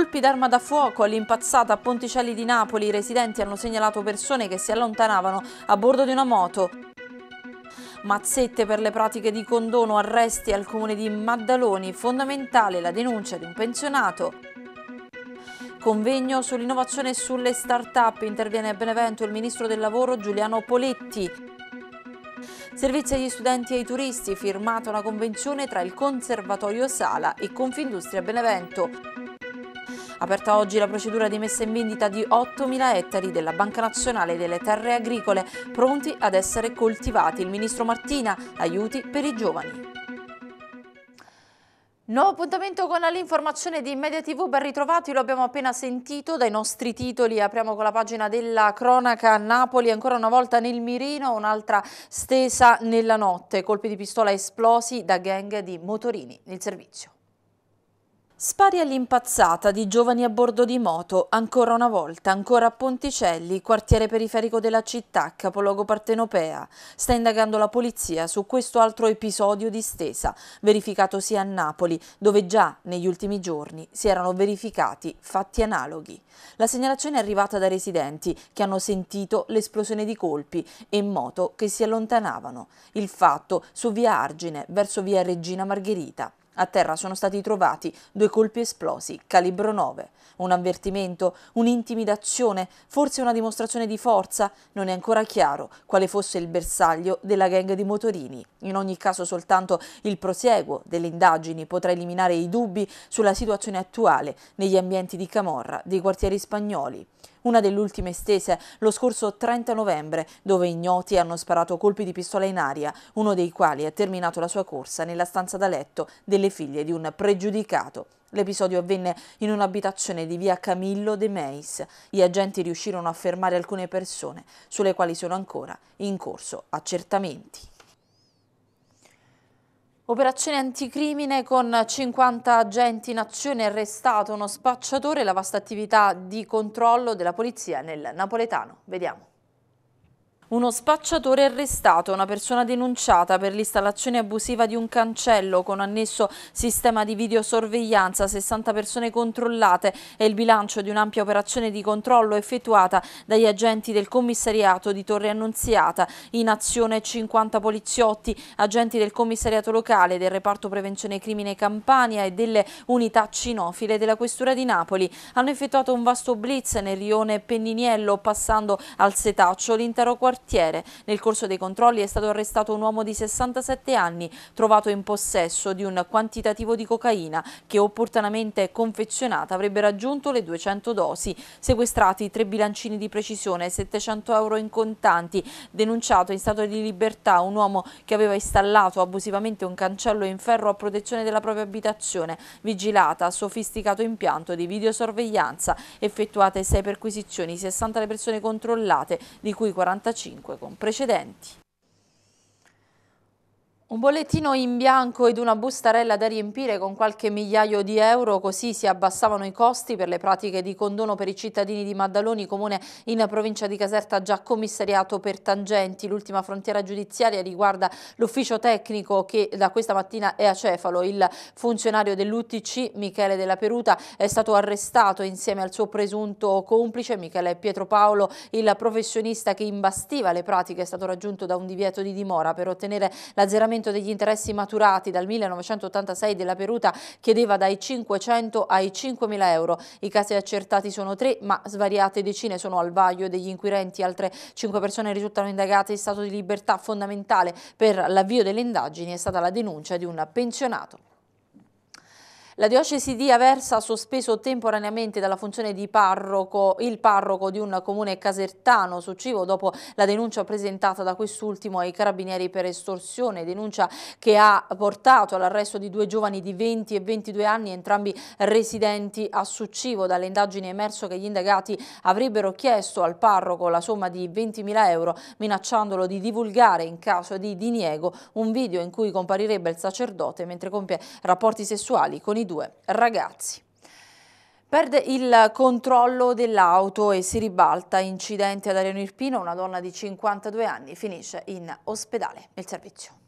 Colpi d'arma da fuoco all'impazzata a Ponticelli di Napoli. I residenti hanno segnalato persone che si allontanavano a bordo di una moto. Mazzette per le pratiche di condono, arresti al comune di Maddaloni, fondamentale la denuncia di un pensionato. Convegno sull'innovazione e sulle start-up, interviene a Benevento il ministro del lavoro Giuliano Poletti. Servizi agli studenti e ai turisti, firmata una convenzione tra il Conservatorio Sala e Confindustria Benevento. Aperta oggi la procedura di messa in vendita di 8.000 ettari della Banca Nazionale delle Terre Agricole pronti ad essere coltivati. Il ministro Martina, aiuti per i giovani. Nuovo appuntamento con l'informazione di Media TV, ben ritrovati, lo abbiamo appena sentito dai nostri titoli, apriamo con la pagina della cronaca Napoli, ancora una volta nel mirino, un'altra stesa nella notte, colpi di pistola esplosi da gang di motorini, nel servizio. Spari all'impazzata di giovani a bordo di moto, ancora una volta, ancora a Ponticelli, quartiere periferico della città, capoluogo partenopea. Sta indagando la polizia su questo altro episodio di stesa, verificatosi a Napoli, dove già negli ultimi giorni si erano verificati fatti analoghi. La segnalazione è arrivata da residenti che hanno sentito l'esplosione di colpi e moto che si allontanavano. Il fatto su via Argine, verso via Regina Margherita. A terra sono stati trovati due colpi esplosi, calibro 9. Un avvertimento, un'intimidazione, forse una dimostrazione di forza, non è ancora chiaro quale fosse il bersaglio della gang di motorini. In ogni caso soltanto il prosieguo delle indagini potrà eliminare i dubbi sulla situazione attuale negli ambienti di Camorra dei quartieri spagnoli una delle ultime stese lo scorso 30 novembre, dove ignoti hanno sparato colpi di pistola in aria, uno dei quali ha terminato la sua corsa nella stanza da letto delle figlie di un pregiudicato. L'episodio avvenne in un'abitazione di via Camillo de Meis. Gli agenti riuscirono a fermare alcune persone, sulle quali sono ancora in corso accertamenti. Operazione anticrimine con 50 agenti in azione, arrestato uno spacciatore e la vasta attività di controllo della polizia nel napoletano. Vediamo. Uno spacciatore arrestato, una persona denunciata per l'installazione abusiva di un cancello con annesso sistema di videosorveglianza, 60 persone controllate e il bilancio di un'ampia operazione di controllo effettuata dagli agenti del commissariato di Torre Annunziata. In azione 50 poliziotti, agenti del commissariato locale, del reparto prevenzione crimine Campania e delle unità cinofile della Questura di Napoli. Hanno effettuato un vasto blitz nel rione Penniniello passando al Setaccio l'intero quartiere quartiere. Nel corso dei controlli è stato arrestato un uomo di 67 anni trovato in possesso di un quantitativo di cocaina che opportunamente confezionata avrebbe raggiunto le 200 dosi. Sequestrati tre bilancini di precisione, 700 euro in contanti, denunciato in stato di libertà un uomo che aveva installato abusivamente un cancello in ferro a protezione della propria abitazione, vigilata, sofisticato impianto di videosorveglianza, effettuate 6 perquisizioni, 60 le persone controllate, di cui 45 2005 con precedenti. Un bollettino in bianco ed una bustarella da riempire con qualche migliaio di euro, così si abbassavano i costi per le pratiche di condono per i cittadini di Maddaloni, comune in provincia di Caserta già commissariato per tangenti. L'ultima frontiera giudiziaria riguarda l'ufficio tecnico che da questa mattina è a Cefalo. Il funzionario dell'UTC Michele Della Peruta è stato arrestato insieme al suo presunto complice Michele Pietro Paolo, il professionista che imbastiva le pratiche è stato raggiunto da un divieto di dimora per ottenere l'azzeramento l'aumento degli interessi maturati dal 1986 della Peruta chiedeva dai 500 ai 5.000 euro. I casi accertati sono tre, ma svariate decine sono al vaglio degli inquirenti. Altre cinque persone risultano indagate in stato di libertà fondamentale. Per l'avvio delle indagini è stata la denuncia di un pensionato. La diocesi di Aversa ha sospeso temporaneamente dalla funzione di parroco il parroco di un comune casertano su Civo dopo la denuncia presentata da quest'ultimo ai carabinieri per estorsione, denuncia che ha portato all'arresto di due giovani di 20 e 22 anni, entrambi residenti a Succivo. Dalle indagini è emerso che gli indagati avrebbero chiesto al parroco la somma di 20.000 euro, minacciandolo di divulgare in caso di diniego un video in cui comparirebbe il sacerdote mentre compie rapporti sessuali con i due ragazzi. Perde il controllo dell'auto e si ribalta, incidente ad Ariano Irpino, una donna di 52 anni finisce in ospedale. Il servizio.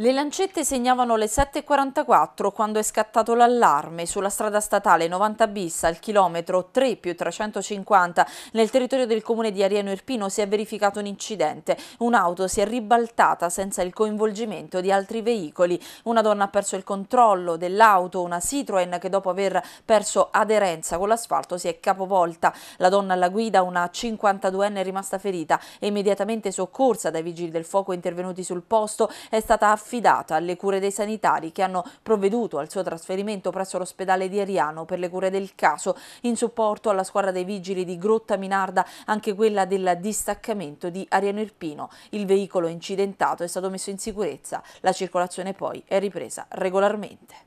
Le lancette segnavano le 7.44 quando è scattato l'allarme sulla strada statale 90 bis al chilometro 3 più 350 nel territorio del comune di Ariano Irpino si è verificato un incidente. Un'auto si è ribaltata senza il coinvolgimento di altri veicoli. Una donna ha perso il controllo dell'auto, una Citroen che dopo aver perso aderenza con l'asfalto si è capovolta. La donna alla guida, una 52enne è rimasta ferita e immediatamente soccorsa dai vigili del fuoco intervenuti sul posto, è stata affidata affidata alle cure dei sanitari che hanno provveduto al suo trasferimento presso l'ospedale di Ariano per le cure del caso, in supporto alla squadra dei vigili di Grotta Minarda, anche quella del distaccamento di Ariano Irpino. Il veicolo incidentato è stato messo in sicurezza, la circolazione poi è ripresa regolarmente.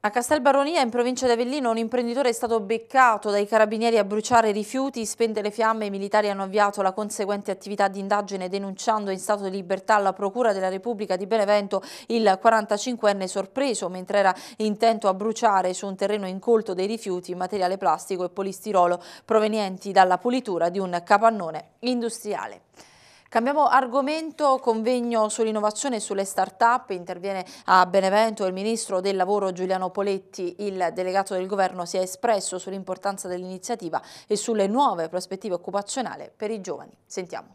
A Castelbaronia, in provincia di Avellino, un imprenditore è stato beccato dai carabinieri a bruciare rifiuti, spente le fiamme, i militari hanno avviato la conseguente attività di indagine denunciando in stato di libertà alla Procura della Repubblica di Benevento il 45enne sorpreso mentre era intento a bruciare su un terreno incolto dei rifiuti materiale plastico e polistirolo provenienti dalla pulitura di un capannone industriale. Cambiamo argomento, convegno sull'innovazione e sulle start-up, interviene a Benevento il Ministro del Lavoro Giuliano Poletti, il delegato del Governo si è espresso sull'importanza dell'iniziativa e sulle nuove prospettive occupazionali per i giovani. Sentiamo.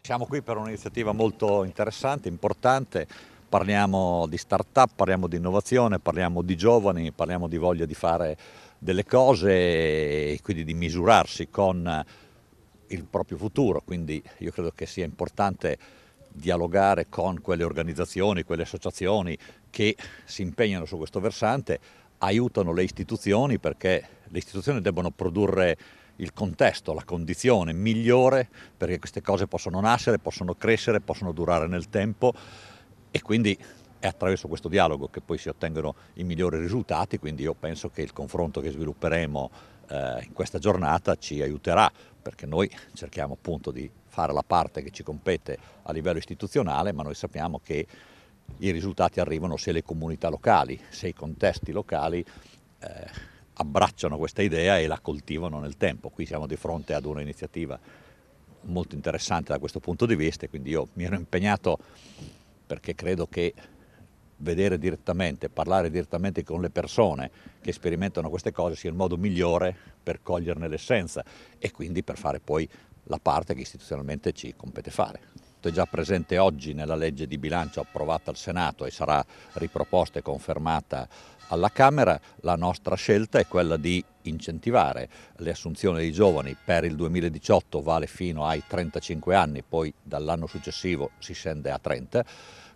Siamo qui per un'iniziativa molto interessante, importante, parliamo di start-up, parliamo di innovazione, parliamo di giovani, parliamo di voglia di fare delle cose e quindi di misurarsi con il proprio futuro, quindi io credo che sia importante dialogare con quelle organizzazioni, quelle associazioni che si impegnano su questo versante, aiutano le istituzioni perché le istituzioni debbono produrre il contesto, la condizione migliore perché queste cose possono nascere, possono crescere, possono durare nel tempo e quindi è attraverso questo dialogo che poi si ottengono i migliori risultati, quindi io penso che il confronto che svilupperemo eh, in questa giornata ci aiuterà perché noi cerchiamo appunto di fare la parte che ci compete a livello istituzionale, ma noi sappiamo che i risultati arrivano se le comunità locali, se i contesti locali eh, abbracciano questa idea e la coltivano nel tempo. Qui siamo di fronte ad un'iniziativa molto interessante da questo punto di vista, quindi io mi ero impegnato perché credo che vedere direttamente, parlare direttamente con le persone che sperimentano queste cose sia il modo migliore per coglierne l'essenza e quindi per fare poi la parte che istituzionalmente ci compete fare. È già presente oggi nella legge di bilancio approvata al Senato e sarà riproposta e confermata alla Camera, la nostra scelta è quella di incentivare le assunzioni dei giovani per il 2018 vale fino ai 35 anni, poi dall'anno successivo si scende a 30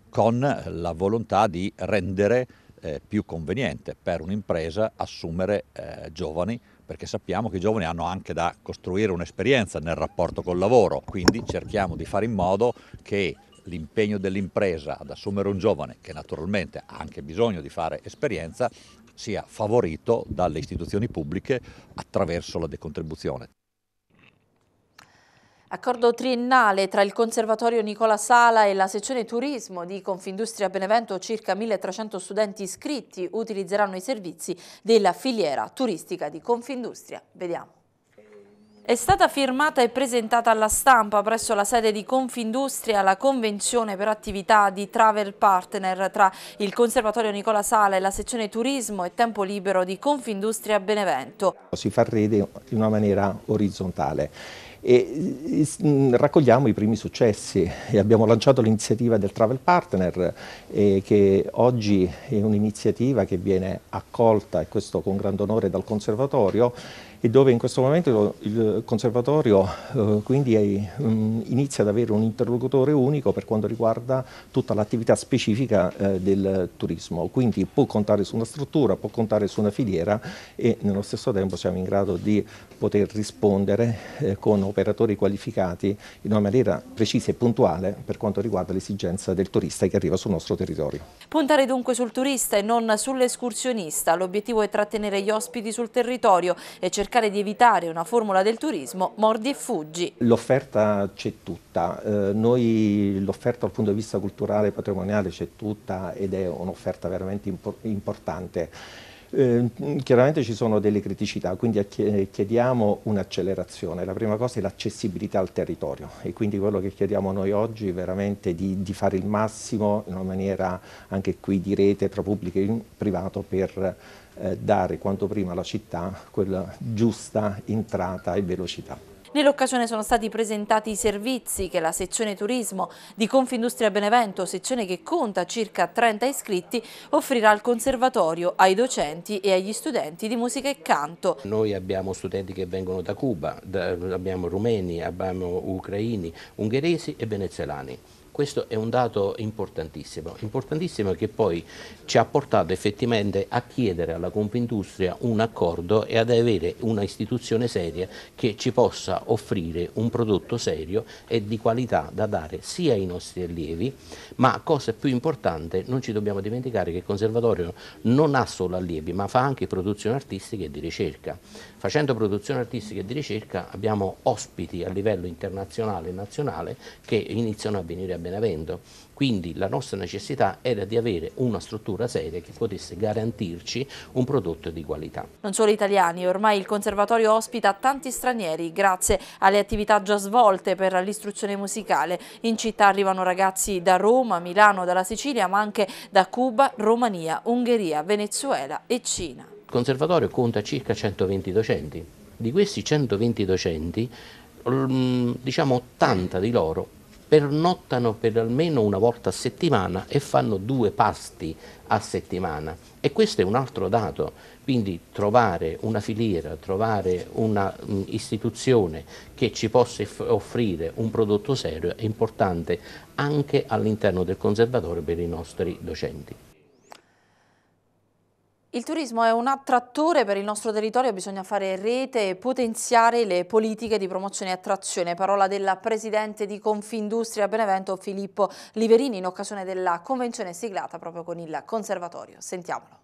con la volontà di rendere eh, più conveniente per un'impresa assumere eh, giovani perché sappiamo che i giovani hanno anche da costruire un'esperienza nel rapporto col lavoro, quindi cerchiamo di fare in modo che l'impegno dell'impresa ad assumere un giovane che naturalmente ha anche bisogno di fare esperienza sia favorito dalle istituzioni pubbliche attraverso la decontribuzione. Accordo triennale tra il Conservatorio Nicola Sala e la sezione turismo di Confindustria Benevento, circa 1300 studenti iscritti utilizzeranno i servizi della filiera turistica di Confindustria. Vediamo. È stata firmata e presentata alla stampa presso la sede di Confindustria la convenzione per attività di travel partner tra il Conservatorio Nicola Sala e la sezione Turismo e Tempo Libero di Confindustria Benevento. Si fa rete in una maniera orizzontale e raccogliamo i primi successi e abbiamo lanciato l'iniziativa del Travel Partner eh, che oggi è un'iniziativa che viene accolta e questo con grande onore dal Conservatorio e dove in questo momento il Conservatorio eh, quindi è, mh, mm, inizia ad avere un interlocutore unico per quanto riguarda tutta l'attività specifica eh, del turismo, quindi può contare su una struttura, può contare su una filiera e nello stesso tempo siamo in grado di poter rispondere eh, con operatori qualificati in una maniera precisa e puntuale per quanto riguarda l'esigenza del turista che arriva sul nostro territorio. Puntare dunque sul turista e non sull'escursionista, l'obiettivo è trattenere gli ospiti sul territorio e cercare di evitare una formula del turismo mordi e fuggi. L'offerta c'è tutta, eh, noi l'offerta dal punto di vista culturale e patrimoniale c'è tutta ed è un'offerta veramente impo importante. Ehm, chiaramente ci sono delle criticità, quindi eh, chiediamo un'accelerazione. La prima cosa è l'accessibilità al territorio e quindi quello che chiediamo noi oggi è veramente di, di fare il massimo in una maniera anche qui di rete tra pubblico e privato per eh, dare quanto prima alla città quella giusta entrata e velocità. Nell'occasione sono stati presentati i servizi che la sezione turismo di Confindustria Benevento, sezione che conta circa 30 iscritti, offrirà al conservatorio, ai docenti e agli studenti di musica e canto. Noi abbiamo studenti che vengono da Cuba, da, abbiamo rumeni, abbiamo ucraini, ungheresi e venezuelani. Questo è un dato importantissimo, importantissimo che poi ci ha portato effettivamente a chiedere alla Compindustria un accordo e ad avere una istituzione seria che ci possa offrire un prodotto serio e di qualità da dare sia ai nostri allievi, ma cosa più importante, non ci dobbiamo dimenticare che il conservatorio non ha solo allievi, ma fa anche produzioni artistiche e di ricerca. Facendo produzione artistica e di ricerca abbiamo ospiti a livello internazionale e nazionale che iniziano a venire a Benevento. Quindi la nostra necessità era di avere una struttura seria che potesse garantirci un prodotto di qualità. Non solo italiani, ormai il conservatorio ospita tanti stranieri grazie alle attività già svolte per l'istruzione musicale. In città arrivano ragazzi da Roma, Milano, dalla Sicilia ma anche da Cuba, Romania, Ungheria, Venezuela e Cina conservatorio conta circa 120 docenti. Di questi 120 docenti, mm, diciamo 80 di loro pernottano per almeno una volta a settimana e fanno due pasti a settimana e questo è un altro dato, quindi trovare una filiera, trovare un'istituzione mm, che ci possa offrire un prodotto serio è importante anche all'interno del conservatorio per i nostri docenti. Il turismo è un attrattore per il nostro territorio, bisogna fare rete e potenziare le politiche di promozione e attrazione. Parola della Presidente di Confindustria Benevento Filippo Liverini, in occasione della convenzione siglata proprio con il Conservatorio. Sentiamolo.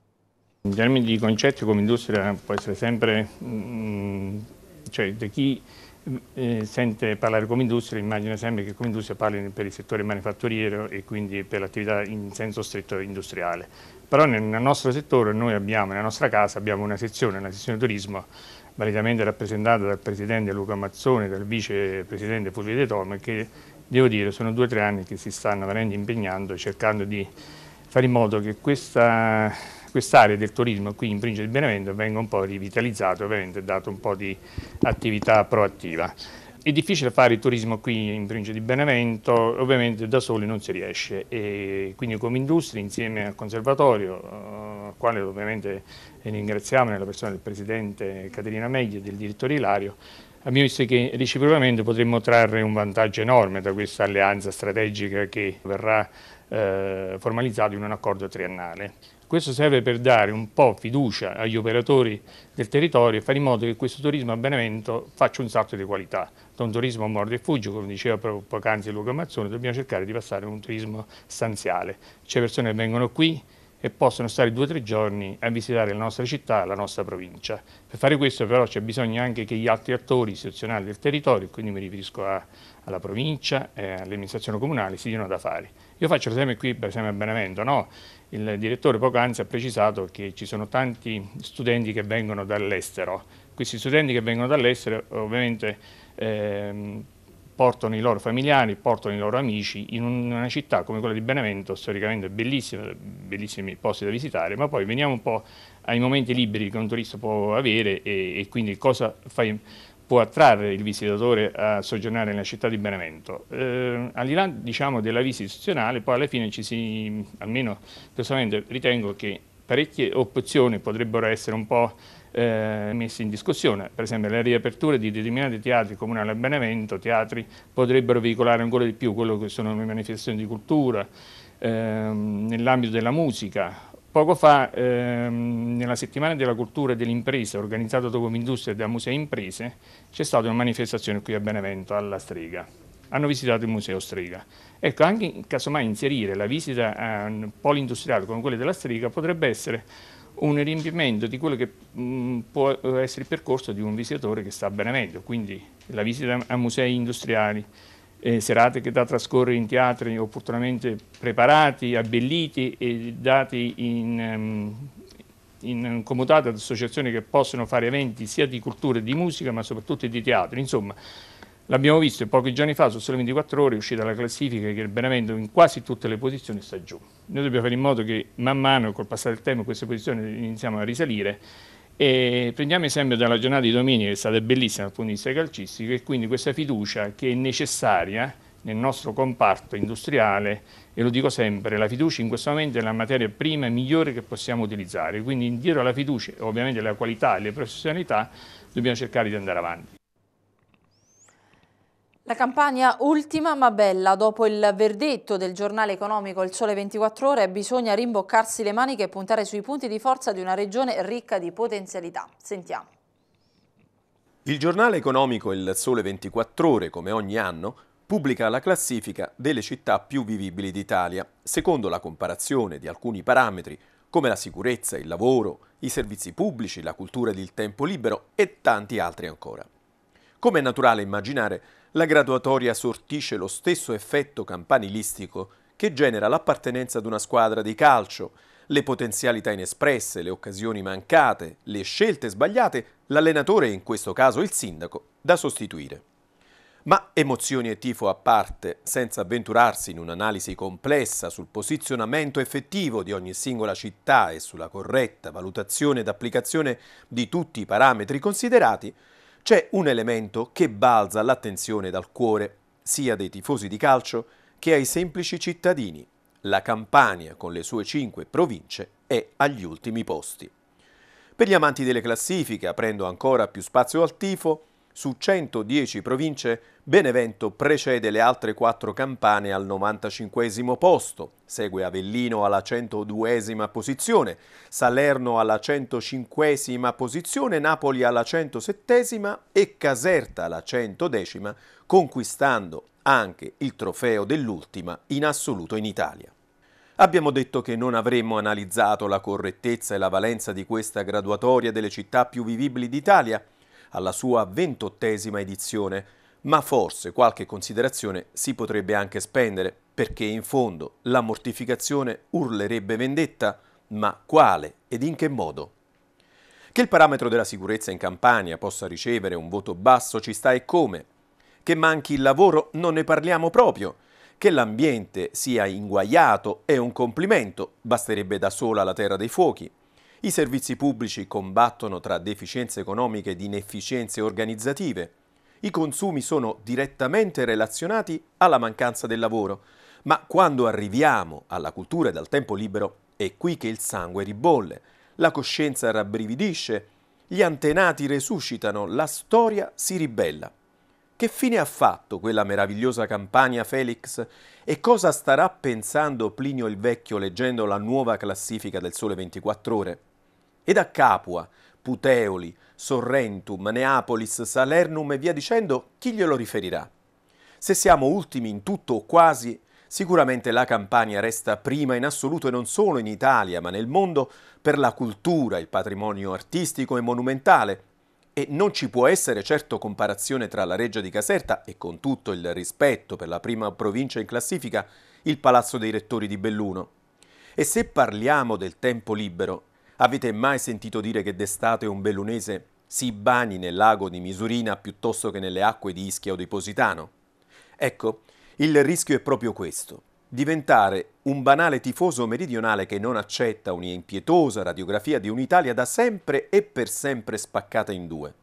In termini di concetti, come industria può essere sempre... Mh, mm, cioè, da chi Mm, eh, sente parlare come industria, immagina sempre che come industria parli per il settore manifatturiero e quindi per l'attività in senso stretto industriale. Però nel nostro settore noi abbiamo, nella nostra casa, abbiamo una sezione, una sezione turismo validamente rappresentata dal presidente Luca Mazzone e dal vicepresidente Fulvio De Tom, che devo dire sono due o tre anni che si stanno veramente impegnando cercando di fare in modo che questa quest'area del turismo qui in Principe di Benevento venga un po' rivitalizzata, ovviamente dato un po' di attività proattiva. È difficile fare il turismo qui in Principe di Benevento, ovviamente da soli non si riesce e quindi come industria insieme al conservatorio, eh, al quale ovviamente ringraziamo nella persona del Presidente Caterina Megli e del Direttore Ilario, abbiamo visto che reciprocamente potremmo trarre un vantaggio enorme da questa alleanza strategica che verrà eh, formalizzato in un accordo triennale. Questo serve per dare un po' fiducia agli operatori del territorio e fare in modo che questo turismo a Benevento faccia un salto di qualità. Da un turismo a morto e fuggio, come diceva poc'anzi Luca Mazzone, dobbiamo cercare di passare a un turismo stanziale. C'è cioè, persone che vengono qui, e possono stare due o tre giorni a visitare la nostra città, la nostra provincia. Per fare questo però c'è bisogno anche che gli altri attori istituzionali del territorio, quindi mi riferisco a, alla provincia e all'amministrazione comunale, si diano da fare. Io faccio l'esempio qui per esempio a Benevento, no? Il direttore poc'anzi ha precisato che ci sono tanti studenti che vengono dall'estero. Questi studenti che vengono dall'estero ovviamente ehm, portano i loro familiari, portano i loro amici in una città come quella di Benevento, storicamente bellissima, bellissimi posti da visitare, ma poi veniamo un po' ai momenti liberi che un turista può avere e, e quindi cosa fai può attrarre il visitatore a soggiornare nella città di Benevento. Eh, al di là diciamo, della visita istituzionale, poi alla fine ci si, almeno personalmente ritengo che parecchie opzioni potrebbero essere un po' eh, messe in discussione, per esempio le riaperture di determinati teatri comunali a Benevento, teatri potrebbero veicolare ancora di più quello che sono le manifestazioni di cultura, ehm, nell'ambito della musica, Poco fa, ehm, nella settimana della cultura e dell'impresa, organizzata da Comindustria e da Musei Imprese, c'è stata una manifestazione qui a Benevento, alla Strega. Hanno visitato il Museo Strega. Ecco, anche casomai inserire la visita a un polo industriale come quello della Strega potrebbe essere un riempimento di quello che mh, mm, può essere il percorso di un visitatore che sta a Benevento, quindi la visita a musei industriali, eh, serate che da trascorrere in teatri opportunamente preparati, abbelliti e dati in, ehm, in comodato ad associazioni che possono fare eventi sia di cultura e di musica ma soprattutto di teatro. Insomma, l'abbiamo visto pochi giorni fa, su solo 24 ore è uscita la classifica che il Benevento in quasi tutte le posizioni sta giù. Noi dobbiamo fare in modo che man mano, col passare del tempo, queste posizioni iniziamo a risalire e prendiamo esempio dalla giornata di domenica, che è stata bellissima dal punto di vista calcistico, e quindi questa fiducia che è necessaria nel nostro comparto industriale, e lo dico sempre, la fiducia in questo momento è la materia prima migliore che possiamo utilizzare, quindi dietro alla fiducia, ovviamente la qualità e le professionalità, dobbiamo cercare di andare avanti. La campagna ultima ma bella, dopo il verdetto del giornale economico Il Sole 24 Ore, bisogna rimboccarsi le maniche e puntare sui punti di forza di una regione ricca di potenzialità. Sentiamo. Il giornale economico Il Sole 24 Ore, come ogni anno, pubblica la classifica delle città più vivibili d'Italia, secondo la comparazione di alcuni parametri come la sicurezza, il lavoro, i servizi pubblici, la cultura ed il tempo libero e tanti altri ancora. Come è naturale immaginare, la graduatoria sortisce lo stesso effetto campanilistico che genera l'appartenenza ad una squadra di calcio, le potenzialità inespresse, le occasioni mancate, le scelte sbagliate, l'allenatore, in questo caso il sindaco, da sostituire. Ma emozioni e tifo a parte, senza avventurarsi in un'analisi complessa sul posizionamento effettivo di ogni singola città e sulla corretta valutazione ed applicazione di tutti i parametri considerati, c'è un elemento che balza l'attenzione dal cuore sia dei tifosi di calcio che ai semplici cittadini. La Campania, con le sue cinque province, è agli ultimi posti. Per gli amanti delle classifiche, aprendo ancora più spazio al tifo, su 110 province, Benevento precede le altre quattro campane al 95 posto, segue Avellino alla 102 posizione, Salerno alla 105 posizione, Napoli alla 107 e Caserta alla 110, conquistando anche il trofeo dell'ultima in assoluto in Italia. Abbiamo detto che non avremmo analizzato la correttezza e la valenza di questa graduatoria delle città più vivibili d'Italia, alla sua ventottesima edizione, ma forse qualche considerazione si potrebbe anche spendere, perché in fondo la mortificazione urlerebbe vendetta, ma quale ed in che modo? Che il parametro della sicurezza in Campania possa ricevere un voto basso ci sta e come. Che manchi il lavoro non ne parliamo proprio. Che l'ambiente sia inguaiato è un complimento, basterebbe da sola la terra dei fuochi. I servizi pubblici combattono tra deficienze economiche ed inefficienze organizzative. I consumi sono direttamente relazionati alla mancanza del lavoro, ma quando arriviamo alla cultura e al tempo libero è qui che il sangue ribolle, la coscienza rabbrividisce, gli antenati resuscitano, la storia si ribella. Che fine ha fatto quella meravigliosa campagna Felix e cosa starà pensando Plinio il Vecchio leggendo la nuova classifica del Sole 24 ore? E da Capua, Puteoli, Sorrentum, Neapolis, Salernum e via dicendo, chi glielo riferirà? Se siamo ultimi in tutto o quasi, sicuramente la Campania resta prima in assoluto e non solo in Italia, ma nel mondo per la cultura, il patrimonio artistico e monumentale. E non ci può essere certo comparazione tra la Reggia di Caserta e con tutto il rispetto per la prima provincia in classifica, il Palazzo dei Rettori di Belluno. E se parliamo del tempo libero, Avete mai sentito dire che d'estate un bellunese si bagni nel lago di Misurina piuttosto che nelle acque di Ischia o di Positano? Ecco, il rischio è proprio questo. Diventare un banale tifoso meridionale che non accetta un'impietosa radiografia di un'Italia da sempre e per sempre spaccata in due.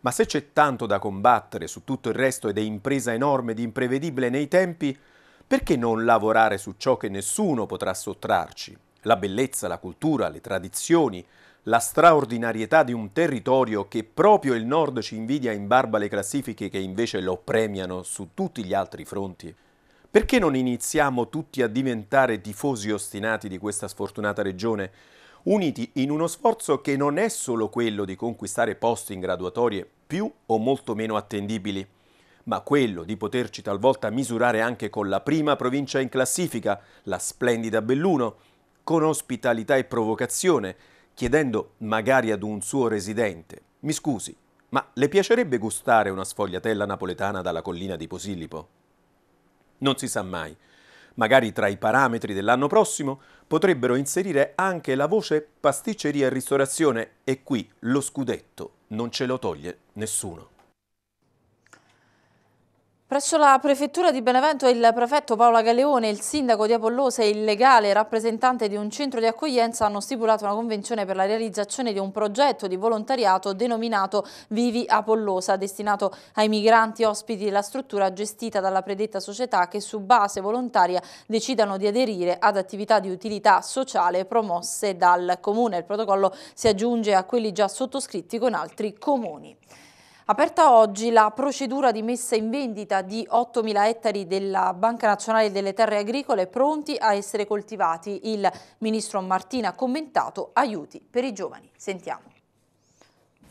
Ma se c'è tanto da combattere su tutto il resto ed è impresa enorme ed imprevedibile nei tempi, perché non lavorare su ciò che nessuno potrà sottrarci? la bellezza, la cultura, le tradizioni, la straordinarietà di un territorio che proprio il nord ci invidia in barba alle classifiche che invece lo premiano su tutti gli altri fronti? Perché non iniziamo tutti a diventare tifosi ostinati di questa sfortunata regione, uniti in uno sforzo che non è solo quello di conquistare posti in graduatorie più o molto meno attendibili, ma quello di poterci talvolta misurare anche con la prima provincia in classifica, la splendida Belluno, con ospitalità e provocazione, chiedendo magari ad un suo residente, mi scusi, ma le piacerebbe gustare una sfogliatella napoletana dalla collina di Posillipo? Non si sa mai. Magari tra i parametri dell'anno prossimo potrebbero inserire anche la voce pasticceria e ristorazione e qui lo scudetto non ce lo toglie nessuno. Presso la Prefettura di Benevento il prefetto Paola Galeone, il sindaco di Apollosa e il legale rappresentante di un centro di accoglienza hanno stipulato una convenzione per la realizzazione di un progetto di volontariato denominato Vivi Apollosa, destinato ai migranti ospiti della struttura gestita dalla predetta società che su base volontaria decidano di aderire ad attività di utilità sociale promosse dal comune. Il protocollo si aggiunge a quelli già sottoscritti con altri comuni. Aperta oggi la procedura di messa in vendita di 8.000 ettari della Banca Nazionale delle Terre Agricole pronti a essere coltivati. Il ministro Martina ha commentato aiuti per i giovani. Sentiamo.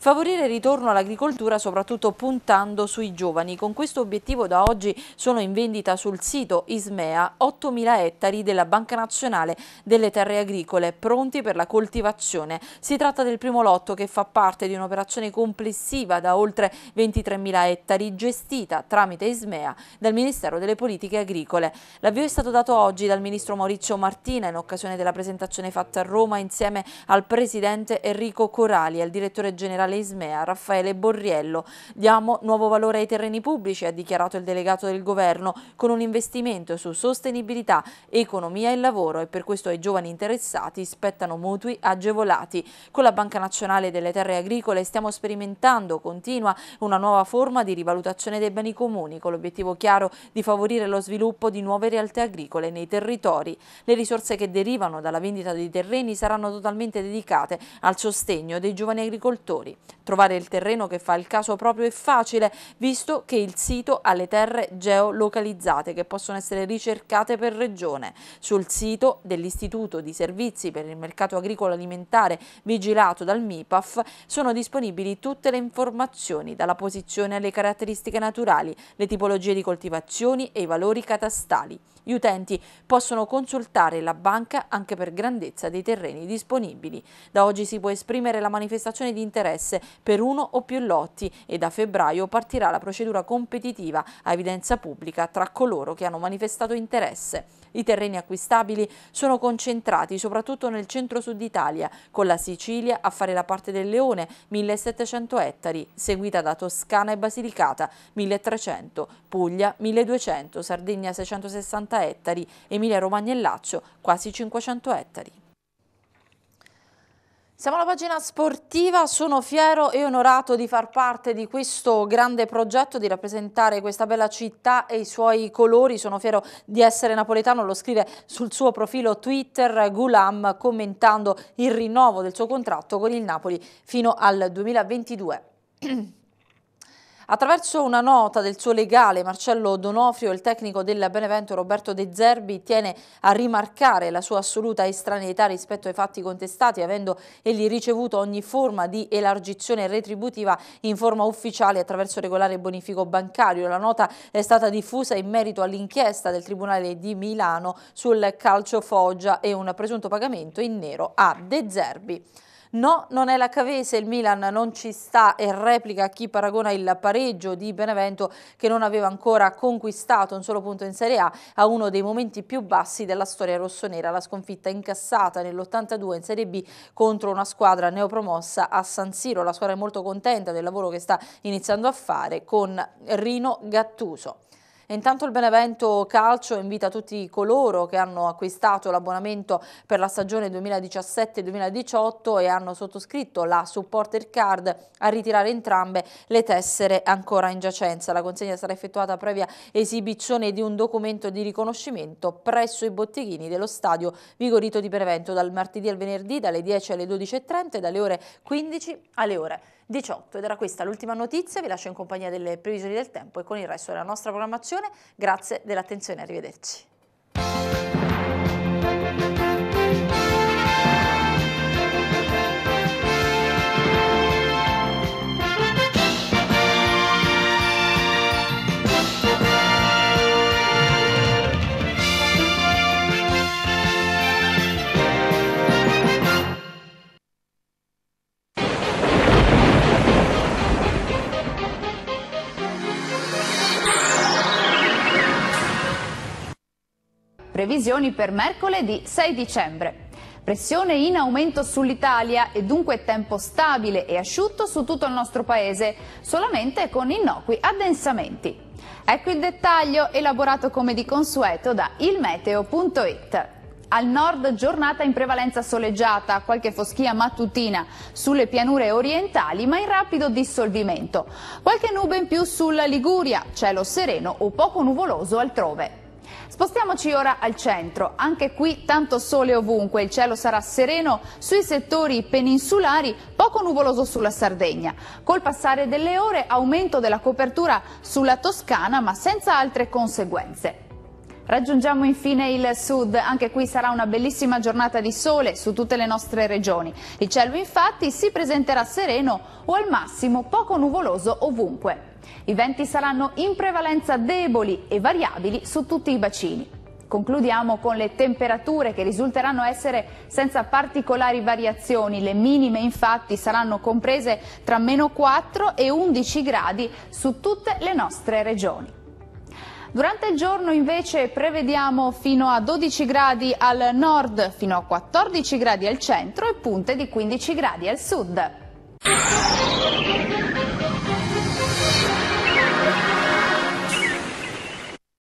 Favorire il ritorno all'agricoltura soprattutto puntando sui giovani. Con questo obiettivo da oggi sono in vendita sul sito Ismea 8.000 ettari della Banca Nazionale delle Terre Agricole pronti per la coltivazione. Si tratta del primo lotto che fa parte di un'operazione complessiva da oltre 23.000 ettari gestita tramite Ismea dal Ministero delle Politiche Agricole. L'avvio è stato dato oggi dal Ministro Maurizio Martina in occasione della presentazione fatta a Roma insieme al Presidente Enrico Corali e al Direttore Generale comunale Ismea Raffaele Borriello. Diamo nuovo valore ai terreni pubblici, ha dichiarato il delegato del governo, con un investimento su sostenibilità, economia e lavoro e per questo ai giovani interessati spettano mutui agevolati. Con la Banca Nazionale delle Terre Agricole stiamo sperimentando, continua, una nuova forma di rivalutazione dei beni comuni con l'obiettivo chiaro di favorire lo sviluppo di nuove realtà agricole nei territori. Le risorse che derivano dalla vendita dei terreni saranno totalmente dedicate al sostegno dei giovani agricoltori. Trovare il terreno che fa il caso proprio è facile, visto che il sito ha le terre geolocalizzate che possono essere ricercate per regione. Sul sito dell'Istituto di Servizi per il Mercato Agricolo Alimentare vigilato dal MIPAF sono disponibili tutte le informazioni, dalla posizione alle caratteristiche naturali, le tipologie di coltivazioni e i valori catastali. Gli utenti possono consultare la banca anche per grandezza dei terreni disponibili. Da oggi si può esprimere la manifestazione di interesse per uno o più lotti e da febbraio partirà la procedura competitiva a evidenza pubblica tra coloro che hanno manifestato interesse. I terreni acquistabili sono concentrati soprattutto nel centro-sud Italia, con la Sicilia a fare la parte del Leone, 1700 ettari, seguita da Toscana e Basilicata, 1300, Puglia, 1200, Sardegna, 660 180 ettari, Emilia Romagna e Laccio quasi 500 ettari. Siamo alla pagina sportiva, sono fiero e onorato di far parte di questo grande progetto, di rappresentare questa bella città e i suoi colori, sono fiero di essere napoletano, lo scrive sul suo profilo Twitter Gulam commentando il rinnovo del suo contratto con il Napoli fino al 2022. Attraverso una nota del suo legale Marcello Donofrio, il tecnico del Benevento Roberto De Zerbi tiene a rimarcare la sua assoluta estraneità rispetto ai fatti contestati, avendo egli ricevuto ogni forma di elargizione retributiva in forma ufficiale attraverso regolare bonifico bancario. La nota è stata diffusa in merito all'inchiesta del Tribunale di Milano sul calcio Foggia e un presunto pagamento in nero a De Zerbi. No, non è la Cavese, il Milan non ci sta e replica chi paragona il pareggio di Benevento che non aveva ancora conquistato un solo punto in Serie A a uno dei momenti più bassi della storia rossonera, la sconfitta incassata nell'82 in Serie B contro una squadra neopromossa a San Siro. La squadra è molto contenta del lavoro che sta iniziando a fare con Rino Gattuso. E intanto il Benevento Calcio invita tutti coloro che hanno acquistato l'abbonamento per la stagione 2017-2018 e hanno sottoscritto la supporter card a ritirare entrambe le tessere ancora in giacenza. La consegna sarà effettuata previa esibizione di un documento di riconoscimento presso i botteghini dello stadio Vigorito di Benevento dal martedì al venerdì dalle 10 alle 12.30 e dalle ore 15 alle ore 15. 18. Ed era questa l'ultima notizia, vi lascio in compagnia delle previsioni del tempo e con il resto della nostra programmazione. Grazie dell'attenzione, arrivederci. Previsioni per mercoledì 6 dicembre. Pressione in aumento sull'Italia e dunque tempo stabile e asciutto su tutto il nostro paese, solamente con innocui addensamenti. Ecco il dettaglio elaborato come di consueto da ilmeteo.it. Al nord giornata in prevalenza soleggiata, qualche foschia mattutina sulle pianure orientali ma in rapido dissolvimento. Qualche nube in più sulla Liguria, cielo sereno o poco nuvoloso altrove. Spostiamoci ora al centro, anche qui tanto sole ovunque, il cielo sarà sereno sui settori peninsulari, poco nuvoloso sulla Sardegna. Col passare delle ore aumento della copertura sulla Toscana ma senza altre conseguenze. Raggiungiamo infine il sud, anche qui sarà una bellissima giornata di sole su tutte le nostre regioni. Il cielo infatti si presenterà sereno o al massimo poco nuvoloso ovunque. I venti saranno in prevalenza deboli e variabili su tutti i bacini. Concludiamo con le temperature che risulteranno essere senza particolari variazioni, le minime infatti saranno comprese tra meno 4 e 11 gradi su tutte le nostre regioni. Durante il giorno invece prevediamo fino a 12 gradi al nord, fino a 14 gradi al centro e punte di 15 gradi al sud.